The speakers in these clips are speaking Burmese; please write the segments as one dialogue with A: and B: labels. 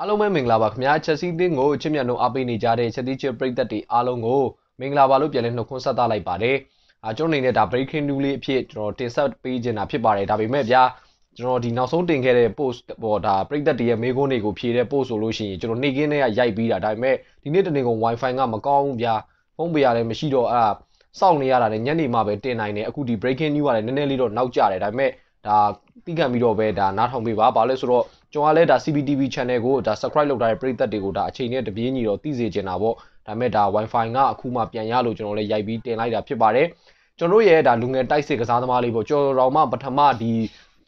A: အားလုံးပဲမင်္ဂလာပါခင်ဗျာချက်စီးတင်းကိုချစ်မြတ်နှုံအားပေးနေကြတဲ့ချက်တိချစ်ပရိသတ်တွေအားလုံးကိုမင်္ဂလာပါလို့ပြန်လည်နှုတ်ခွန်းဆက်သလိုက်ပါတယ်အာကျွန်တော်အနေနဲ့ဒါ breaking news လေးအဖြစ်ကျွန်တော်တင်ဆက်ပေးချင်တာဖြစ်ပါတယ်ဒါပေမဲ့ဗျာကျွန်တော်ဒီနောက်ဆုံးတင်ခဲ့တဲ့ post ပေါ်ဒါပရိသတ်တွေရဲ့မေးခွန်းတွေကိုဖြေတဲ့ post ဆိုလို့ရှိရင်ကျွန်တော်နေ့ကင်းတွေကရိုက်ပြီးတာဒါပေမဲ့ဒီနေ့တနေ့က wifi ကမကောင်းဘူးဗျာဖုန်းပေးရတယ်မရှိတော့အဲ့ဒါစောင့်နေရတာနဲ့ညနေမှပဲတင်နိုင်တယ်အခုဒီ breaking news ကလည်းနည်းနည်းလေးတော့နောက်ကျတယ်ဒါပေမဲ့ဒါတိကံပြီးတော့ပဲဒါနားထောင်ပေးပါဘာလို့လဲဆိုတော့ကျွန်တော်လည်းဒါ CCTV channel ကိုဒါ subscribe လုပ်ထားတဲ့ပရိသတ်တွေကိုဒါအချိန်နဲ့တပြေးညီတော့သိစေချင်တာပေါ့ဒါမဲ့ဒါ wifi ကအခုမှပြန်ရလို့ကျွန်တော်လည်းရိုက်ပြီးတင်လိုက်တာဖြစ်ပါတယ်ကျွန်တော်ရဲ့ဒါလူငယ်တိုက်စစ်ကစားသမားလေးပေါ့ကျွန်တော်မှပထမဒီ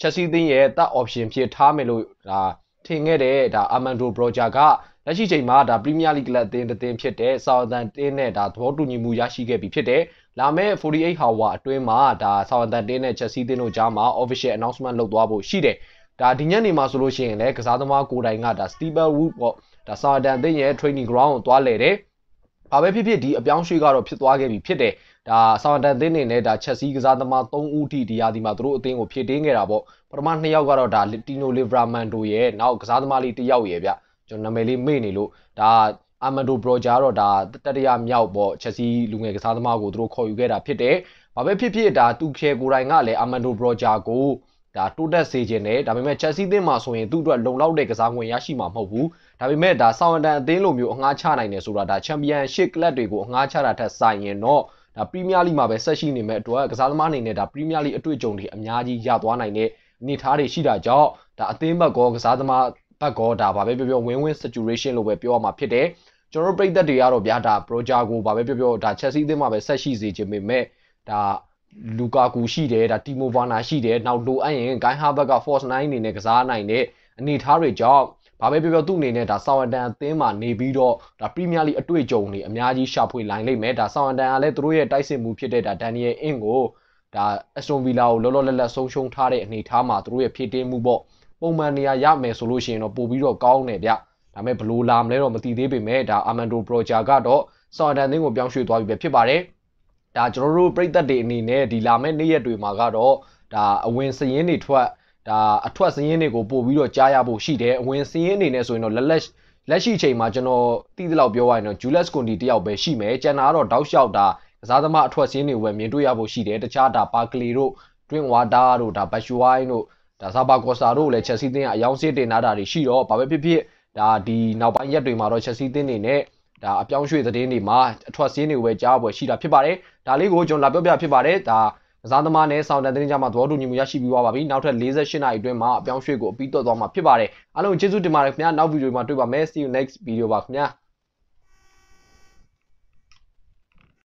A: Chelsea သင်းရဲ့ third option ဖြစ်ထားမယ်လို့ဒါထင်ခဲ့တဲ့ဒါ Armando Broja ကလက်ရှိချိန်မှာဒါ Premier League ကလပ်အသင်းတစ်သင်းဖြစ်တဲ့ Southampton နဲ့ဒါသဘောတူညီမှုရရှိခဲ့ပြီဖြစ်တယ်။လာမယ့်48 hour အတွင်းမှာဒါ Southampton နဲ့ Chelsea သင်းတို့ကြားမှာ official announcement လုပ်သွားဖို့ရှိတယ်။ဒါဒီညနေမှာဆိုလို့ရှိရင်လည်းကစားသမားကိုတိုင်ကဒါ Steeper Wood ပေါ့ဒါဆာဒန်သင်းရဲ့ training ground ကိုသွားလဲတယ်။ဘာပဲဖြစ်ဖြစ်ဒီအပြောင်းရွှေ့ကတော့ဖြစ်သွားခဲ့ပြီဖြစ်တယ်။ဒါဆာဒန်သင်းနေနဲ့ဒါချက်စီကစားသမား3ဦးထိဒီရာဒီမှာသူတို့အသင်းကိုဖြည့်တင်းခဲ့တာပေါ့။ပထမ2ယောက်ကတော့ဒါ Tino Livramento ရဲ့နောက်ကစားသမားလေး1ယောက်ရဲ့ဗျ။ကျွန်တော်နာမည်လေးမေ့နေလို့ဒါအာမန်ဒိုဘရော့ဂျာတော့ဒါတတရမြောက်ပေါ့ချက်စီလူငယ်ကစားသမားကိုသူတို့ခေါ်ယူခဲ့တာဖြစ်တယ်။ဘာပဲဖြစ်ဖြစ်ဒါသူခဲကိုယ်တိုင်ကလည်းအာမန်ဒိုဘရော့ဂျာကိုဒါတိုးတက်စေခြင်းနဲ့ဒါပေမဲ့ချက်စီးသင်းမှာဆိုရင်သူ့အတွက်လုံလောက်တဲ့ကစားခွင့်ရရှိမှာမဟုတ်ဘူးဒါပေမဲ့ဒါဆောင်းအတန်အသင်းလိုမျိုးအငှားချနိုင်တယ်ဆိုတာဒါချန်ပီယံရှစ်ကလပ်တွေကိုအငှားချတာထက်ဆိုင်ရင်တော့ဒါပရီးမီးယားလိမှာပဲဆက်ရှိနေမဲ့အတွက်ကစားသမားအနေနဲ့ဒါပရီးမီးယားလိအတွေ့အကြုံတွေအများကြီးရသွားနိုင်တဲ့အနေအထားတွေရှိတာကြောင့်ဒါအသင်းဘက်ကောကစားသမားဘက်ကောဒါဘာပဲပြောပြော win win situation လို့ပဲပြောရမှာဖြစ်တယ်ကျွန်တော်တို့ပြည်သက်တွေကတော့ဗျာဒါ project ကိုဘာပဲပြောပြောဒါ Chelsea အသင်းမှာပဲဆက်ရှိစေခြင်းပေမဲ့ဒါလူကာကူရှိတယ်ဒါတီမိုဗာနာရှိတယ်နောက်လိုအပ်ရင်ဂိုင်းဟာဘက်က force 9အနေနဲ့ကစားနိုင်တဲ့အနေထားတွေကြောင့်ဘာပဲပြောပြောသူ့အနေနဲ့ဒါဆောင်းအန်တန်အသင်းမှာနေပြီးတော့ဒါပရီးမီးယားလိအတွေ့အကြုံတွေအများကြီးရှာဖွေနိုင်လိမ့်မယ်ဒါဆောင်းအန်တန်ကလည်းသူတို့ရဲ့တိုက်စစ်မှုဖြစ်တဲ့ဒါဒန်နီယယ်အင်းကိုဒါအက်စတွန်ဗီလာကိုလောလောလတ်လတ်ဆုံးရှုံးထားတဲ့အနေထားမှာသူတို့ရဲ့ဖြည့်တင်းမှုပေါ့ပုံမှန်နေရာရမယ်ဆိုလို့ရှိရင်တော့ပို့ပြီးတော့ကောင်းတယ်ဗျဒါပေမဲ့ဘလိုလာမလဲတော့မသိသေးပေမဲ့ဒါအာမန်ဒိုပရိုဂျာကတော့ဆောင်းအန်တန်အသင်းကိုပြောင်းရွှေ့သွားပြီပဲဖြစ်ပါတယ်ဒါကျွန်တော်တို့ပြည်သက်တွေအနေနဲ့ဒီလာမယ့်နေ့ရက်တွေမှာကတော့ဒါအဝင်စရင်တွေထွက်ဒါအထွက်စရင်တွေကိုပို့ပြီးတော့ကြားရဖို့ရှိတယ်အဝင်စရင်အနေနဲ့ဆိုရင်တော့လက်လက်လက်ရှိချိန်မှာကျွန်တော်သိသလောက်ပြောရရင်တော့ Julius Conti တယောက်ပဲရှိမယ်ကျန်တာကတော့တောက်လျှောက်တာကစားသမားအထွက်စင်းတွေဝယ်မြင်တွေ့ရဖို့ရှိတယ်တခြားဒါ Barkley တို့ Twin Water တို့ဒါ Batshuayi တို့ဒါဇာဘာကော့စတာတို့လည်းချက်စီးတင်းကအယောင်စစ်တင်လာတာတွေရှိတော့ဘာပဲဖြစ်ဖြစ်ဒါဒီနောက်ပိုင်းရက်တွေမှာတော့ချက်စီးတင်းနေနဲ့ဒါအပြောင်းရွှေ့သတင်းတွေမှာအထွက်စင်းတွေပဲကြားပွဲရှိတာဖြစ်ပါတယ်ဒါလေးကိုကျွန်တော်လာပြောပြဖြစ်ပါတယ်ဒါကစားသမားနဲ့ဆောင်းတဲ့သတင်းကြားမှာသဘောတူညီမှုရရှိပြီးသွားပါပြီနောက်ထပ်48နာရီအတွင်းမှာအပြောင်းရွှေ့ကိုအပြီးတော့သွားမှာဖြစ်ပါတယ်အားလုံးကျေးဇူးတင်ပါတယ်ခင်ဗျာနောက်ဗီဒီယိုမှာတွေ့ပါမယ် see you next video ပါခင်ဗျာ